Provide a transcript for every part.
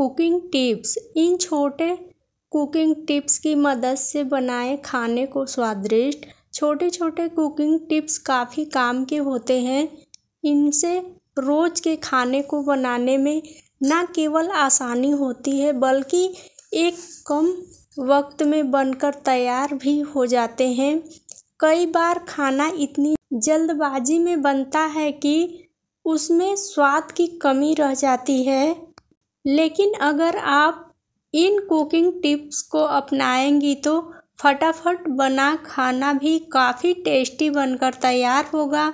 cooking tips इन छोटे cooking tips की मदद से बनाए खाने को स्वादिष्ट छोटे छोटे कुकिंग टिप्स काफ़ी काम के होते हैं इनसे रोज़ के खाने को बनाने में न केवल आसानी होती है बल्कि एक कम वक्त में बनकर तैयार भी हो जाते हैं कई बार खाना इतनी जल्दबाजी में बनता है कि उसमें स्वाद की कमी रह जाती है लेकिन अगर आप इन कुकिंग टिप्स को अपनाएंगी तो फटाफट बना खाना भी काफ़ी टेस्टी बनकर तैयार होगा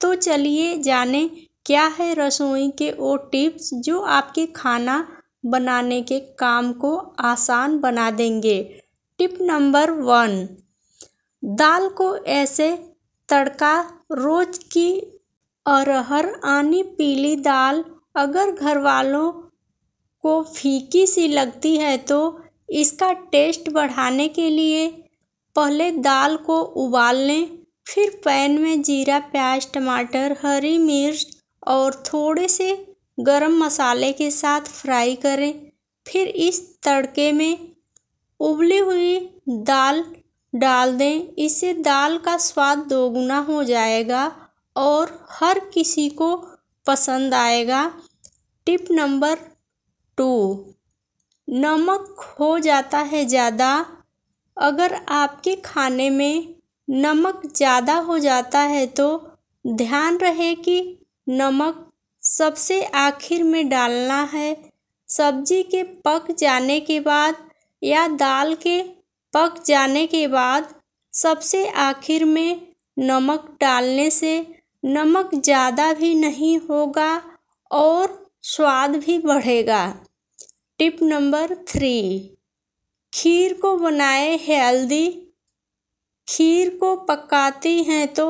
तो चलिए जाने क्या है रसोई के वो टिप्स जो आपके खाना बनाने के काम को आसान बना देंगे टिप नंबर वन दाल को ऐसे तड़का रोज की अरहर आनी पीली दाल अगर घर वालों को फीकी सी लगती है तो इसका टेस्ट बढ़ाने के लिए पहले दाल को उबाल लें फिर पैन में जीरा प्याज टमाटर हरी मिर्च और थोड़े से गरम मसाले के साथ फ्राई करें फिर इस तड़के में उबली हुई दाल डाल दें इससे दाल का स्वाद दोगुना हो जाएगा और हर किसी को पसंद आएगा टिप नंबर टू नमक हो जाता है ज़्यादा अगर आपके खाने में नमक ज़्यादा हो जाता है तो ध्यान रहे कि नमक सबसे आखिर में डालना है सब्जी के पक जाने के बाद या दाल के पक जाने के बाद सबसे आखिर में नमक डालने से नमक ज़्यादा भी नहीं होगा और स्वाद भी बढ़ेगा टिप नंबर थ्री खीर को बनाए हेल्दी खीर को पकाती हैं तो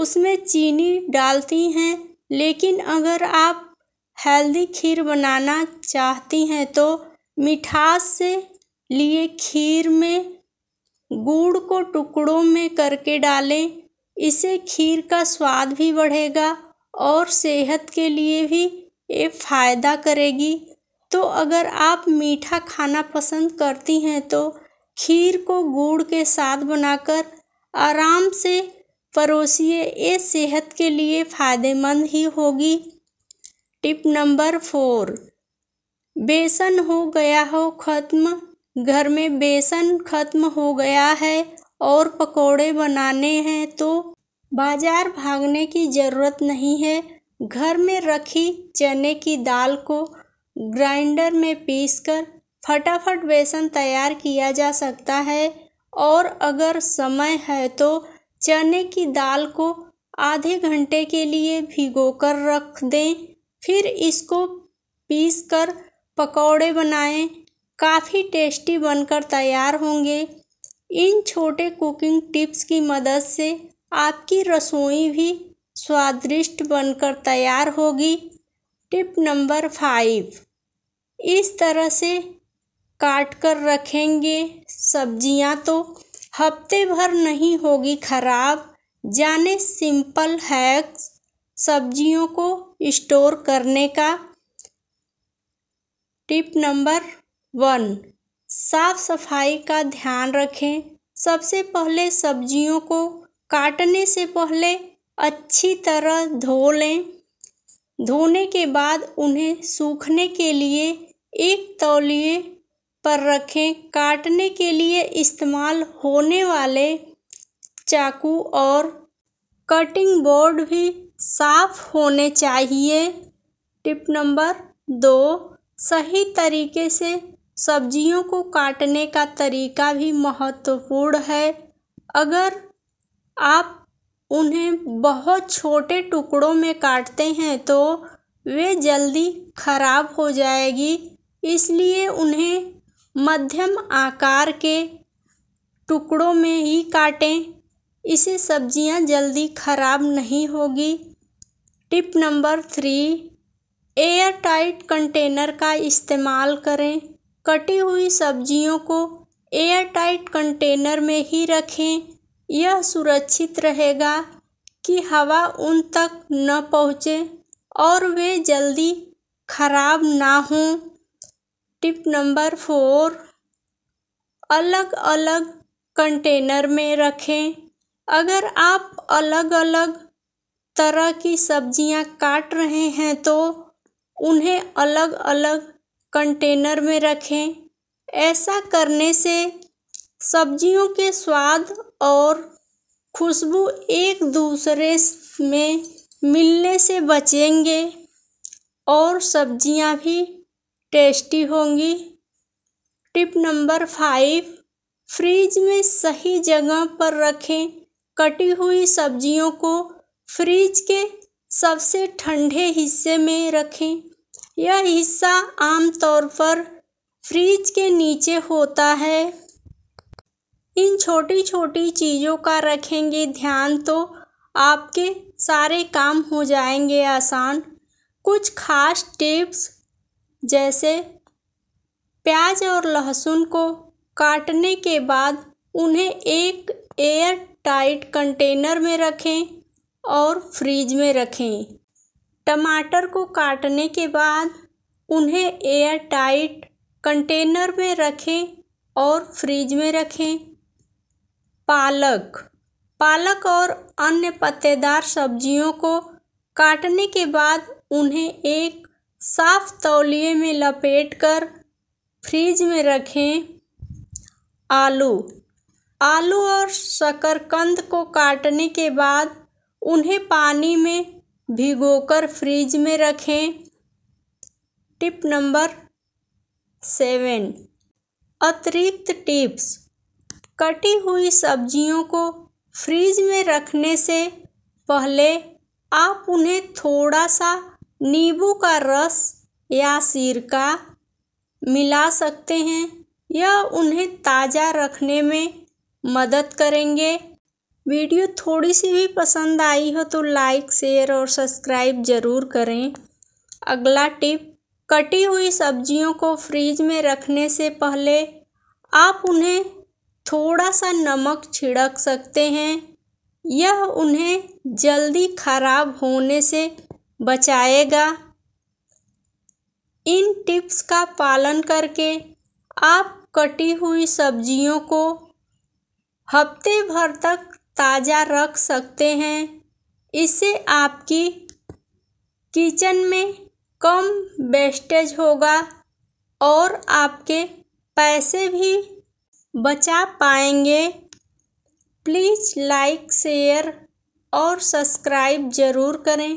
उसमें चीनी डालती हैं लेकिन अगर आप हेल्दी खीर बनाना चाहती हैं तो मिठास से लिए खीर में गुड़ को टुकड़ों में करके डालें इससे खीर का स्वाद भी बढ़ेगा और सेहत के लिए भी ये फ़ायदा करेगी तो अगर आप मीठा खाना पसंद करती हैं तो खीर को गुड़ के साथ बनाकर आराम से परोसिए ये सेहत के लिए फ़ायदेमंद ही होगी टिप नंबर फोर बेसन हो गया हो ख़त्म घर में बेसन ख़त्म हो गया है और पकोड़े बनाने हैं तो बाज़ार भागने की ज़रूरत नहीं है घर में रखी चने की दाल को ग्राइंडर में पीसकर फटाफट बेसन तैयार किया जा सकता है और अगर समय है तो चने की दाल को आधे घंटे के लिए भिगोकर रख दें फिर इसको पीस कर पकौड़े बनाएं काफ़ी टेस्टी बनकर तैयार होंगे इन छोटे कुकिंग टिप्स की मदद से आपकी रसोई भी स्वादिष्ट बनकर तैयार होगी टिप नंबर फाइव इस तरह से काट कर रखेंगे सब्जियां तो हफ्ते भर नहीं होगी खराब जाने सिंपल हैक्स सब्जियों को स्टोर करने का टिप नंबर वन साफ सफाई का ध्यान रखें सबसे पहले सब्जियों को काटने से पहले अच्छी तरह धो लें धोने के बाद उन्हें सूखने के लिए एक तौलिए पर रखें काटने के लिए इस्तेमाल होने वाले चाकू और कटिंग बोर्ड भी साफ होने चाहिए टिप नंबर दो सही तरीके से सब्जियों को काटने का तरीका भी महत्वपूर्ण है अगर आप उन्हें बहुत छोटे टुकड़ों में काटते हैं तो वे जल्दी खराब हो जाएगी इसलिए उन्हें मध्यम आकार के टुकड़ों में ही काटें इससे सब्जियां जल्दी खराब नहीं होगी tip number three air tight container का इस्तेमाल करें कटी हुई सब्जियों को एयर टाइट कंटेनर में ही रखें यह सुरक्षित रहेगा कि हवा उन तक न पहुँचे और वे जल्दी खराब ना हों टिप नंबर फोर अलग अलग कंटेनर में रखें अगर आप अलग अलग तरह की सब्जियां काट रहे हैं तो उन्हें अलग अलग कंटेनर में रखें ऐसा करने से सब्जियों के स्वाद और खुशबू एक दूसरे में मिलने से बचेंगे और सब्जियां भी टेस्टी होंगी टिप नंबर फाइव फ्रिज में सही जगह पर रखें कटी हुई सब्जियों को फ्रीज के सबसे ठंडे हिस्से में रखें यह हिस्सा आमतौर पर फ्रीज के नीचे होता है इन छोटी छोटी चीज़ों का रखेंगे ध्यान तो आपके सारे काम हो जाएंगे आसान कुछ खास टिप्स जैसे प्याज और लहसुन को काटने के बाद उन्हें एक एयर टाइट कंटेनर में रखें और फ्रीज में रखें टमाटर को काटने के बाद उन्हें एयर टाइट कंटेनर में रखें और फ्रिज में रखें पालक पालक और अन्य पत्तेदार सब्जियों को काटने के बाद उन्हें एक साफ तौलिए में लपेटकर फ्रीज में रखें आलू आलू और शकरकंद को काटने के बाद उन्हें पानी में भिगोकर फ्रिज में रखें टिप नंबर सेवन अतिरिक्त टिप्स कटी हुई सब्जियों को फ्रीज में रखने से पहले आप उन्हें थोड़ा सा नींबू का रस या सिरका मिला सकते हैं यह उन्हें ताज़ा रखने में मदद करेंगे वीडियो थोड़ी सी भी पसंद आई हो तो लाइक शेयर और सब्सक्राइब ज़रूर करें अगला टिप कटी हुई सब्जियों को फ्रिज में रखने से पहले आप उन्हें थोड़ा सा नमक छिड़क सकते हैं यह उन्हें जल्दी खराब होने से बचाएगा इन टिप्स का पालन करके आप कटी हुई सब्जियों को हफ्ते भर तक ताज़ा रख सकते हैं इससे आपकी किचन में कम वेस्टेज होगा और आपके पैसे भी बचा पाएंगे प्लीज़ लाइक शेयर और सब्सक्राइब ज़रूर करें